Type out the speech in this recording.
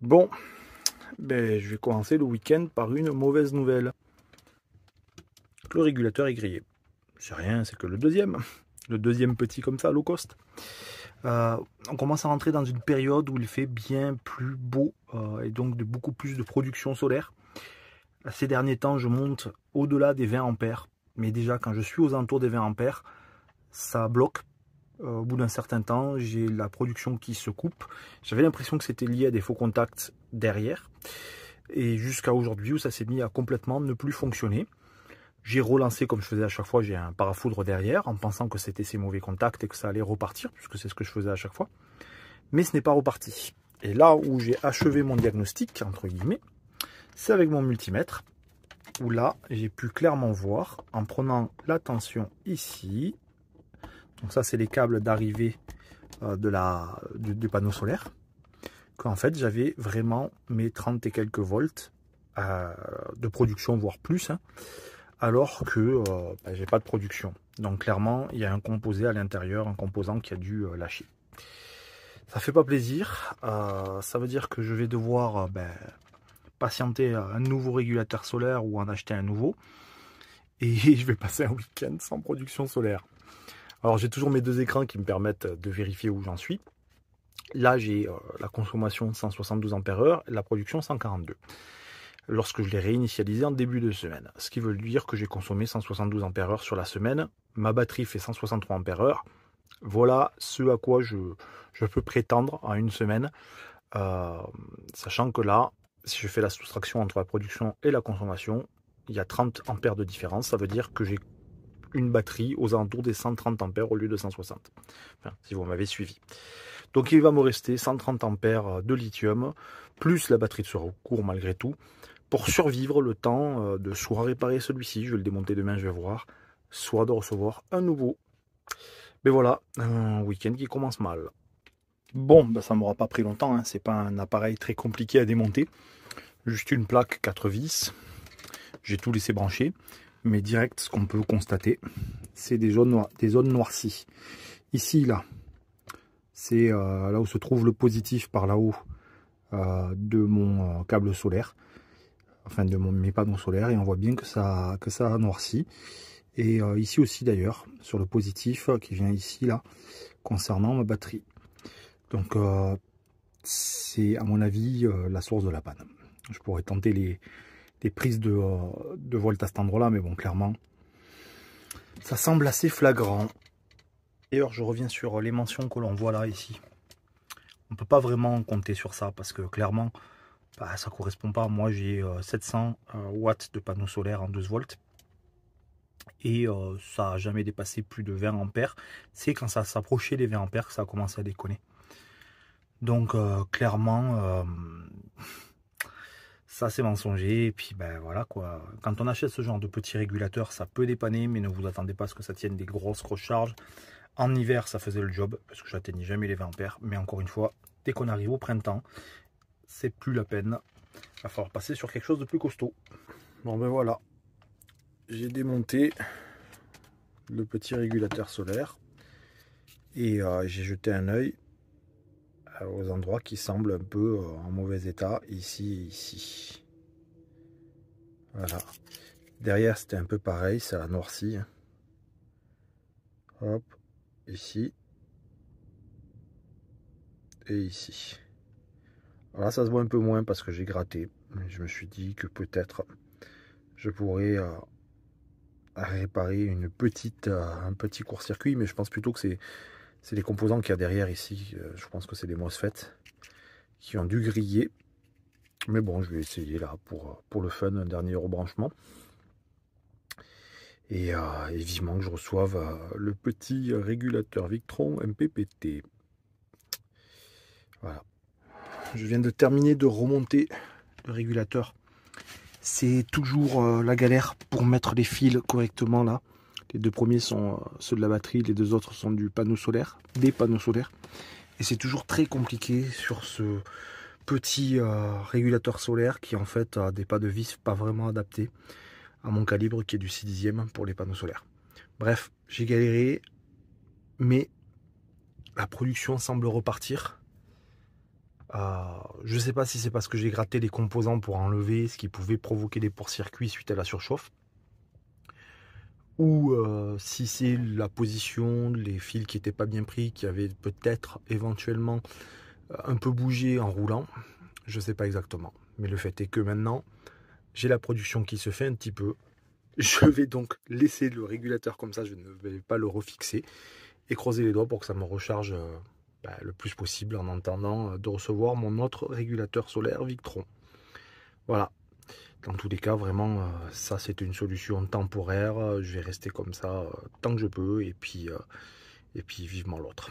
Bon, ben, je vais commencer le week-end par une mauvaise nouvelle. Le régulateur est grillé. C'est rien, c'est que le deuxième. Le deuxième petit comme ça, low cost. Euh, on commence à rentrer dans une période où il fait bien plus beau euh, et donc de beaucoup plus de production solaire. Ces derniers temps, je monte au-delà des 20 ampères. Mais déjà, quand je suis aux alentours des 20 ampères, ça bloque euh, au bout d'un certain temps, j'ai la production qui se coupe. J'avais l'impression que c'était lié à des faux contacts derrière. Et jusqu'à aujourd'hui où ça s'est mis à complètement ne plus fonctionner. J'ai relancé comme je faisais à chaque fois, j'ai un parafoudre derrière en pensant que c'était ces mauvais contacts et que ça allait repartir, puisque c'est ce que je faisais à chaque fois. Mais ce n'est pas reparti. Et là où j'ai achevé mon diagnostic, entre guillemets, c'est avec mon multimètre, où là j'ai pu clairement voir en prenant la tension ici donc ça, c'est les câbles d'arrivée euh, de la, du, panneau solaire. Qu'en fait, j'avais vraiment mes 30 et quelques volts euh, de production, voire plus, hein, alors que euh, n'ai ben, j'ai pas de production. Donc clairement, il y a un composé à l'intérieur, un composant qui a dû euh, lâcher. Ça fait pas plaisir. ça veut dire que je vais devoir ben, patienter un nouveau régulateur solaire ou en acheter un nouveau. Et je vais passer un week-end sans production solaire. Alors j'ai toujours mes deux écrans qui me permettent de vérifier où j'en suis. Là, j'ai euh, la consommation 172 Ah, la production 142 lorsque je l'ai réinitialisé en début de semaine. Ce qui veut dire que j'ai consommé 172 Ah sur la semaine, ma batterie fait 163 Ah. Voilà ce à quoi je, peux prétendre en une semaine, euh, sachant que là, si je fais la soustraction entre la production et la consommation, il y a 30 ampères de différence. Ça veut dire que j'ai une batterie aux alentours des 130 ampères au lieu de 160. Enfin, si vous m'avez suivi. Donc il va me rester 130 ampères euh, de lithium, plus la batterie de recours malgré tout, pour survivre le temps euh, de soit réparer celui-ci, je vais le démonter demain, je vais voir, soit de recevoir un nouveau. Mais voilà, un week-end qui commence mal. Bon, bah ça m'aura pas pris longtemps, hein. c'est pas un appareil très compliqué à démonter. Juste une plaque 4 vis, j'ai tout laissé brancher. Mais direct, ce qu'on peut constater, c'est des, zones des zones noircies. Ici, là, c'est euh, là où se trouve le positif par là-haut euh, de mon euh, câble solaire, enfin de mon, mes panneaux solaires, et on voit bien que ça, que ça a noirci. Et ici aussi d'ailleurs, sur le positif qui vient ici, là, concernant ma batterie. Donc, c'est à mon avis la source de la panne. Je pourrais tenter les, des prises de, volts euh, de à cet endroit-là, mais bon, clairement, ça semble assez flagrant. et alors je reviens sur euh, les mentions que l'on voit là, ici. On peut pas vraiment compter sur ça, parce que clairement, bah, ça correspond pas. Moi, j'ai 700 euh, watts de panneaux solaires en 12 volts. Et ça n'a jamais dépassé plus de 20 ampères. C'est quand ça s'approchait des 20 ampères que ça a commencé à déconner. Donc, clairement ça c'est mensonger. Et puis ben voilà quoi. Quand on achète ce genre de petit régulateur ça peut dépanner, mais ne vous attendez pas à ce que ça tienne des grosses recharges. En hiver, ça faisait le job parce que j'atteignais jamais les 20 ampères. Mais encore une fois, dès qu'on arrive au printemps, c'est plus la peine. à va falloir passer sur quelque chose de plus costaud. Bon ben voilà, j'ai démonté le petit régulateur solaire et euh, j'ai jeté un oeil euh, aux endroits qui semblent un peu euh, en mauvais état, ici et ici. Voilà. Derrière, c'était un peu pareil, ça a noirci. Hein. Hop, ici. Et ici. voilà ça se voit un peu moins parce que j'ai gratté. Je me suis dit que peut-être je pourrais euh, réparer une petite, un petit court-circuit, mais je pense plutôt que c'est c'est les composants qu'il y a derrière ici. Euh, je pense que c'est des MOSFET qui ont dû griller. Mais bon, je vais essayer là pour, euh, pour le fun, un dernier rebranchement. Et, euh, vivement que je reçoive euh, le petit régulateur Victron MPPT. Voilà. Je viens de terminer de remonter le régulateur. C'est toujours la galère pour mettre les fils correctement là. Les deux premiers sont euh, ceux de la batterie, les deux autres sont du panneau solaire, des panneaux solaires. Et c'est toujours très compliqué sur ce petit euh, régulateur solaire qui en fait a des pas de vis pas vraiment adaptés à mon calibre qui est du 6 dixième pour les panneaux solaires. Bref, j'ai galéré, mais la production semble repartir. Euh, je ne sais pas si c'est parce que j'ai gratté les composants pour enlever ce qui pouvait provoquer des courts-circuits suite à la surchauffe ou euh, si c'est la position, les fils qui n'étaient pas bien pris, qui avaient peut-être éventuellement euh, un peu bougé en roulant, je ne sais pas exactement. Mais le fait est que maintenant, j'ai la production qui se fait un petit peu. Je vais donc laisser le régulateur comme ça, je ne vais pas le refixer et croiser les doigts pour que ça me recharge euh, bah, le plus possible en attendant de recevoir mon autre régulateur solaire Victron. Voilà, dans tous les cas, vraiment, euh, ça c'est une solution temporaire. Euh, je vais rester comme ça euh, tant que je peux et puis, et puis vivement l'autre.